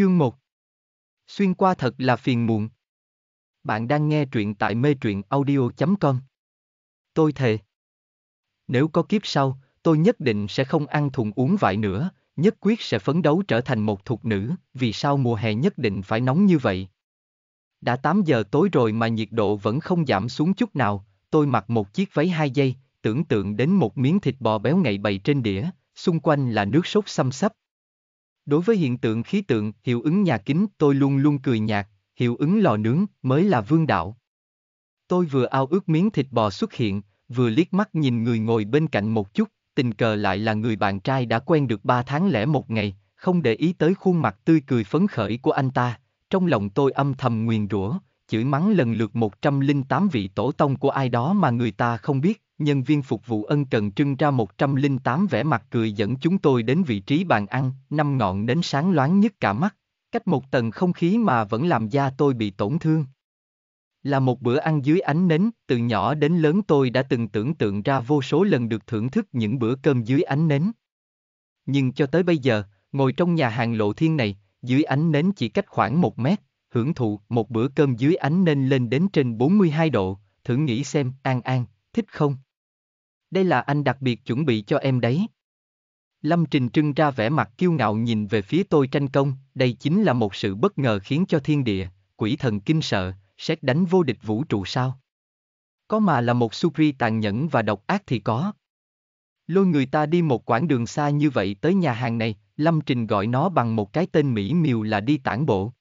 Chương 1 Xuyên qua thật là phiền muộn. Bạn đang nghe truyện tại mê truyện audio.com Tôi thề. Nếu có kiếp sau, tôi nhất định sẽ không ăn thùng uống vại nữa, nhất quyết sẽ phấn đấu trở thành một thục nữ, vì sao mùa hè nhất định phải nóng như vậy? Đã 8 giờ tối rồi mà nhiệt độ vẫn không giảm xuống chút nào, tôi mặc một chiếc váy hai dây, tưởng tượng đến một miếng thịt bò béo ngậy bày trên đĩa, xung quanh là nước sốt xăm xắp, Đối với hiện tượng khí tượng, hiệu ứng nhà kính, tôi luôn luôn cười nhạt, hiệu ứng lò nướng mới là vương đạo. Tôi vừa ao ước miếng thịt bò xuất hiện, vừa liếc mắt nhìn người ngồi bên cạnh một chút, tình cờ lại là người bạn trai đã quen được ba tháng lẻ một ngày, không để ý tới khuôn mặt tươi cười phấn khởi của anh ta, trong lòng tôi âm thầm nguyền rủa, chửi mắng lần lượt 108 vị tổ tông của ai đó mà người ta không biết, nhân viên phục vụ ân cần trưng ra 108 vẻ mặt cười dẫn chúng tôi đến vị trí bàn ăn, năm ngọn đến sáng loáng nhất cả mắt, cách một tầng không khí mà vẫn làm da tôi bị tổn thương. Là một bữa ăn dưới ánh nến, từ nhỏ đến lớn tôi đã từng tưởng tượng ra vô số lần được thưởng thức những bữa cơm dưới ánh nến. Nhưng cho tới bây giờ, ngồi trong nhà hàng lộ thiên này, dưới ánh nến chỉ cách khoảng một mét, hưởng thụ một bữa cơm dưới ánh nến lên đến trên 42 độ, thử nghĩ xem, an an, thích không? Đây là anh đặc biệt chuẩn bị cho em đấy. Lâm Trình trưng ra vẻ mặt kiêu ngạo nhìn về phía tôi tranh công, đây chính là một sự bất ngờ khiến cho thiên địa, quỷ thần kinh sợ, xét đánh vô địch vũ trụ sao. Có mà là một Supri tàn nhẫn và độc ác thì có. Lôi người ta đi một quãng đường xa như vậy tới nhà hàng này, Lâm Trình gọi nó bằng một cái tên mỹ miều là đi tản bộ.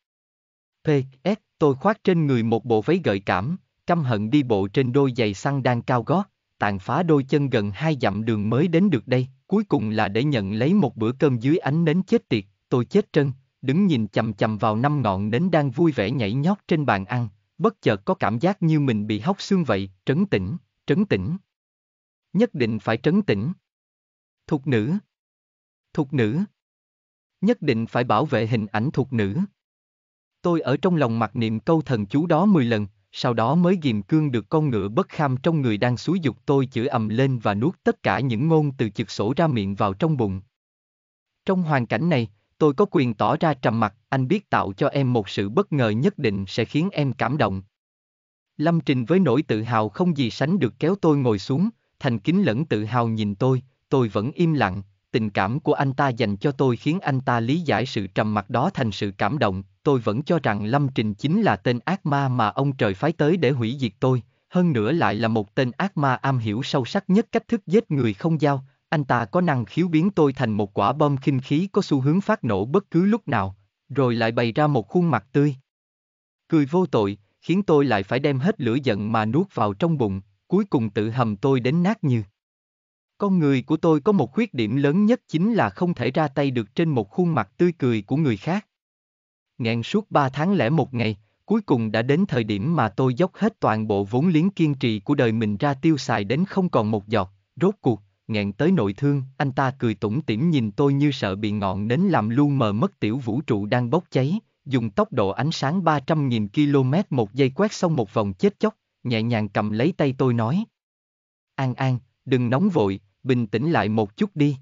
P.S. Tôi khoác trên người một bộ váy gợi cảm, căm hận đi bộ trên đôi giày xăng đang cao gót, tàn phá đôi chân gần hai dặm đường mới đến được đây, cuối cùng là để nhận lấy một bữa cơm dưới ánh nến chết tiệt, tôi chết trân, đứng nhìn chầm chầm vào năm ngọn nến đang vui vẻ nhảy nhót trên bàn ăn, bất chợt có cảm giác như mình bị hóc xương vậy, trấn tĩnh, trấn tĩnh. Nhất định phải trấn tĩnh. Thục nữ. Thục nữ. Nhất định phải bảo vệ hình ảnh thục nữ. Tôi ở trong lòng mặc niệm câu thần chú đó 10 lần, sau đó mới ghiềm cương được con ngựa bất kham trong người đang xúi dục tôi chửi ầm lên và nuốt tất cả những ngôn từ chực sổ ra miệng vào trong bụng. Trong hoàn cảnh này, tôi có quyền tỏ ra trầm mặt anh biết tạo cho em một sự bất ngờ nhất định sẽ khiến em cảm động. Lâm Trình với nỗi tự hào không gì sánh được kéo tôi ngồi xuống, thành kính lẫn tự hào nhìn tôi, tôi vẫn im lặng, tình cảm của anh ta dành cho tôi khiến anh ta lý giải sự trầm mặt đó thành sự cảm động, tôi vẫn cho rằng Lâm Trình chính là tên ác ma mà ông trời phái tới để hủy diệt tôi, hơn nữa lại là một tên ác ma am hiểu sâu sắc nhất cách thức giết người không giao, anh ta có năng khiếu biến tôi thành một quả bom khinh khí có xu hướng phát nổ bất cứ lúc nào, rồi lại bày ra một khuôn mặt tươi. Cười vô tội, khiến tôi lại phải đem hết lửa giận mà nuốt vào trong bụng, cuối cùng tự hầm tôi đến nát như. Con người của tôi có một khuyết điểm lớn nhất chính là không thể ra tay được trên một khuôn mặt tươi cười của người khác nghẹn suốt 3 tháng lẻ một ngày, cuối cùng đã đến thời điểm mà tôi dốc hết toàn bộ vốn liếng kiên trì của đời mình ra tiêu xài đến không còn một giọt, rốt cuộc, nghẹn tới nội thương, anh ta cười tủm tỉm nhìn tôi như sợ bị ngọn nến làm lu mờ mất tiểu vũ trụ đang bốc cháy, dùng tốc độ ánh sáng 300.000 km một giây quét xong một vòng chết chóc, nhẹ nhàng cầm lấy tay tôi nói. An An, đừng nóng vội, bình tĩnh lại một chút đi.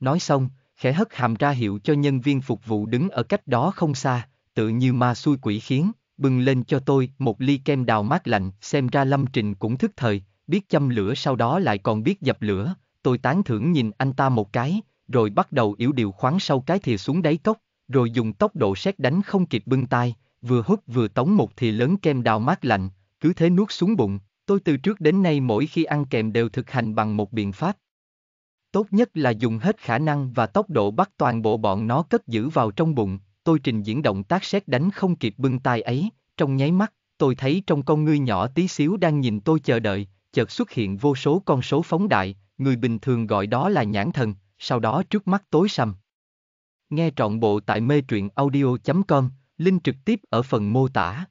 Nói xong, khẽ hất hàm ra hiệu cho nhân viên phục vụ đứng ở cách đó không xa, tự như ma xui quỷ khiến, bưng lên cho tôi một ly kem đào mát lạnh, xem ra Lâm Trình cũng thức thời, biết châm lửa sau đó lại còn biết dập lửa, tôi tán thưởng nhìn anh ta một cái, rồi bắt đầu yếu điều khoáng sau cái thìa xuống đáy cốc, rồi dùng tốc độ xét đánh không kịp bưng tay, vừa hút vừa tống một thìa lớn kem đào mát lạnh, cứ thế nuốt xuống bụng, tôi từ trước đến nay mỗi khi ăn kèm đều thực hành bằng một biện pháp, tốt nhất là dùng hết khả năng và tốc độ bắt toàn bộ bọn nó cất giữ vào trong bụng, tôi trình diễn động tác xét đánh không kịp bưng tay ấy, trong nháy mắt, tôi thấy trong con ngươi nhỏ tí xíu đang nhìn tôi chờ đợi, chợt xuất hiện vô số con số phóng đại, người bình thường gọi đó là nhãn thần, sau đó trước mắt tối sầm. Nghe trọn bộ tại mê truyện audio.com, link trực tiếp ở phần mô tả.